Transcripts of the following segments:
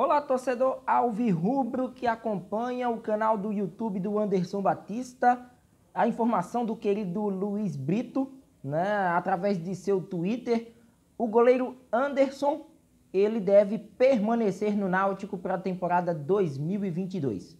Olá, torcedor alvirrubro que acompanha o canal do YouTube do Anderson Batista. A informação do querido Luiz Brito, né, através de seu Twitter, o goleiro Anderson, ele deve permanecer no Náutico para a temporada 2022.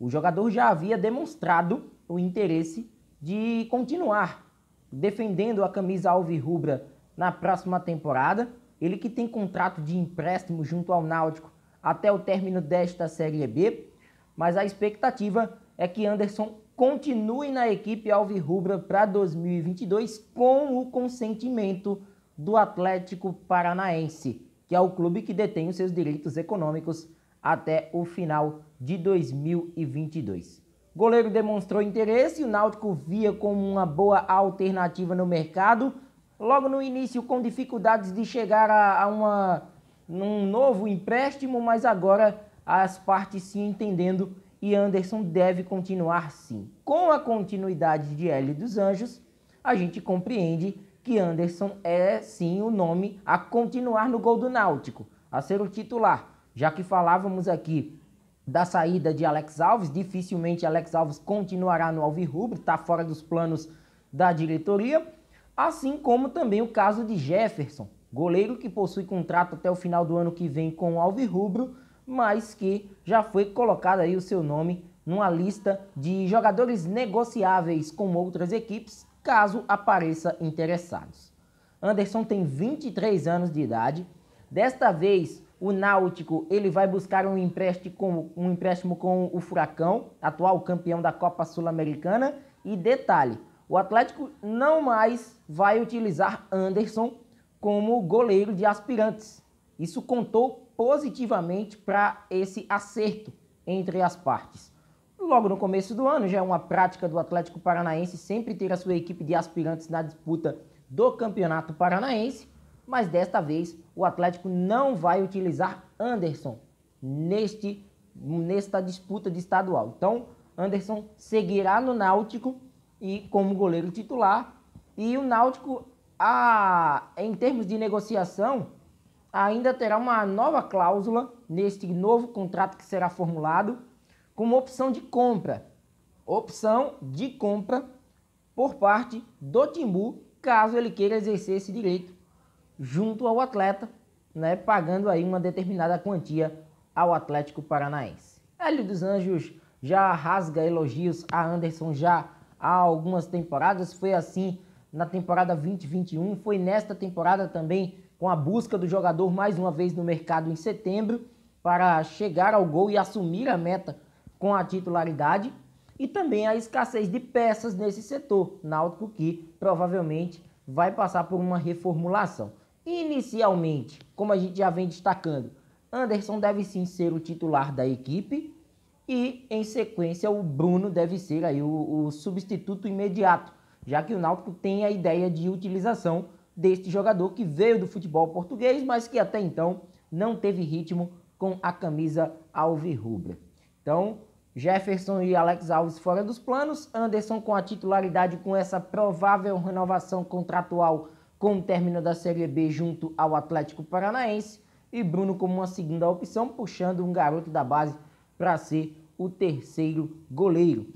O jogador já havia demonstrado o interesse de continuar defendendo a camisa alvirrubra na próxima temporada. Ele que tem contrato de empréstimo junto ao Náutico até o término desta Série B, mas a expectativa é que Anderson continue na equipe alvirrubra para 2022 com o consentimento do Atlético Paranaense, que é o clube que detém os seus direitos econômicos até o final de 2022. O goleiro demonstrou interesse, o Náutico via como uma boa alternativa no mercado, logo no início com dificuldades de chegar a, a uma num novo empréstimo, mas agora as partes se entendendo e Anderson deve continuar sim. Com a continuidade de L dos Anjos, a gente compreende que Anderson é sim o nome a continuar no gol do Náutico, a ser o titular, já que falávamos aqui da saída de Alex Alves, dificilmente Alex Alves continuará no Alvirrubro, está fora dos planos da diretoria, assim como também o caso de Jefferson, Goleiro que possui contrato até o final do ano que vem com o Alvirrubro, mas que já foi colocado aí o seu nome numa lista de jogadores negociáveis com outras equipes, caso apareça interessados. Anderson tem 23 anos de idade. Desta vez, o Náutico ele vai buscar um empréstimo com, um empréstimo com o Furacão, atual campeão da Copa Sul-Americana. E detalhe, o Atlético não mais vai utilizar Anderson como goleiro de aspirantes. Isso contou positivamente para esse acerto entre as partes. Logo no começo do ano, já é uma prática do Atlético Paranaense sempre ter a sua equipe de aspirantes na disputa do Campeonato Paranaense, mas desta vez o Atlético não vai utilizar Anderson neste nesta disputa de estadual. Então, Anderson seguirá no Náutico e como goleiro titular, e o Náutico a, em termos de negociação, ainda terá uma nova cláusula neste novo contrato que será formulado, com uma opção de compra. Opção de compra por parte do Timbu, caso ele queira exercer esse direito junto ao atleta, né, pagando aí uma determinada quantia ao Atlético Paranaense. Hélio dos Anjos já rasga elogios a Anderson já há algumas temporadas, foi assim na temporada 2021, foi nesta temporada também com a busca do jogador mais uma vez no mercado em setembro para chegar ao gol e assumir a meta com a titularidade e também a escassez de peças nesse setor, Náutico que provavelmente vai passar por uma reformulação. Inicialmente, como a gente já vem destacando, Anderson deve sim ser o titular da equipe e em sequência o Bruno deve ser aí o, o substituto imediato já que o Náutico tem a ideia de utilização deste jogador que veio do futebol português, mas que até então não teve ritmo com a camisa alvirrubra. Então, Jefferson e Alex Alves fora dos planos, Anderson com a titularidade com essa provável renovação contratual com o término da Série B junto ao Atlético Paranaense e Bruno como uma segunda opção, puxando um garoto da base para ser o terceiro goleiro.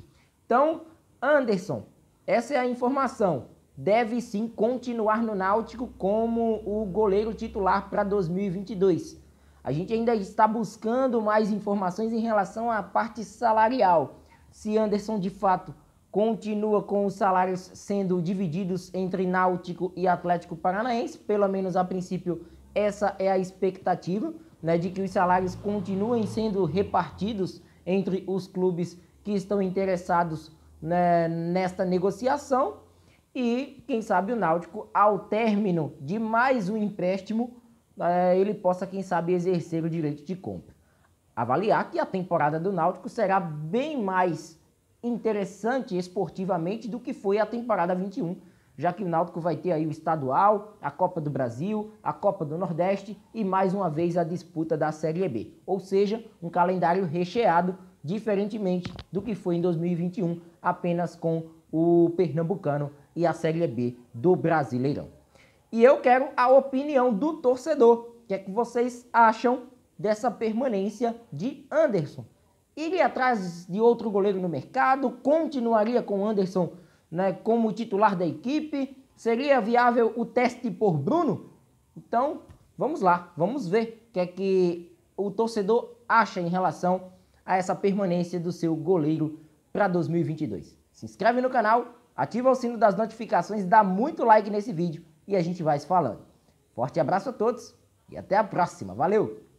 Então, Anderson, essa é a informação. Deve sim continuar no Náutico como o goleiro titular para 2022. A gente ainda está buscando mais informações em relação à parte salarial. Se Anderson de fato continua com os salários sendo divididos entre Náutico e Atlético Paranaense, pelo menos a princípio essa é a expectativa, né, de que os salários continuem sendo repartidos entre os clubes que estão interessados né, nesta negociação. E quem sabe o Náutico, ao término de mais um empréstimo, é, ele possa, quem sabe, exercer o direito de compra. Avaliar que a temporada do Náutico será bem mais interessante esportivamente do que foi a temporada 21, já que o Náutico vai ter aí o estadual, a Copa do Brasil, a Copa do Nordeste e mais uma vez a disputa da Série B. Ou seja, um calendário recheado diferentemente do que foi em 2021, apenas com o Pernambucano e a Série B do Brasileirão. E eu quero a opinião do torcedor. O que é que vocês acham dessa permanência de Anderson? Iria atrás de outro goleiro no mercado? Continuaria com Anderson né, como titular da equipe? Seria viável o teste por Bruno? Então, vamos lá, vamos ver o que é que o torcedor acha em relação a essa permanência do seu goleiro para 2022. Se inscreve no canal, ativa o sino das notificações, dá muito like nesse vídeo e a gente vai se falando. Forte abraço a todos e até a próxima. Valeu!